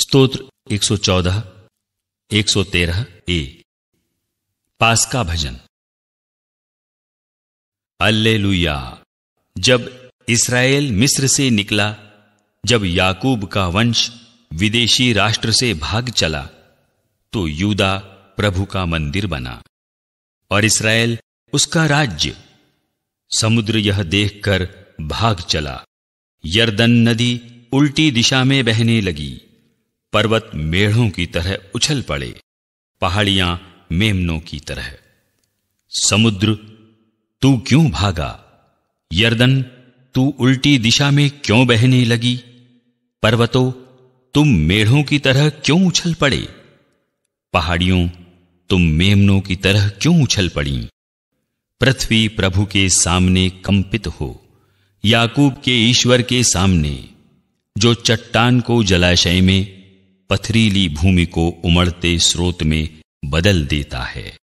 स्तोत्र 114, 113 ए पास का भजन अल्लेलुया जब इसराइल मिस्र से निकला जब याकूब का वंश विदेशी राष्ट्र से भाग चला तो यूदा प्रभु का मंदिर बना और इसराइल उसका राज्य समुद्र यह देखकर भाग चला यर्दन नदी उल्टी दिशा में बहने लगी पर्वत मेढ़ों की तरह उछल पड़े पहाड़ियां मेमनों की तरह समुद्र तू क्यों भागा यर्दन तू उल्टी दिशा में क्यों बहने लगी पर्वतों तुम मेढ़ों की तरह क्यों उछल पड़े पहाड़ियों तुम मेमनों की तरह क्यों उछल पड़ी पृथ्वी प्रभु के सामने कंपित हो याकूब के ईश्वर के सामने जो चट्टान को जलाशय में पथरीली भूमि को उमड़ते स्रोत में बदल देता है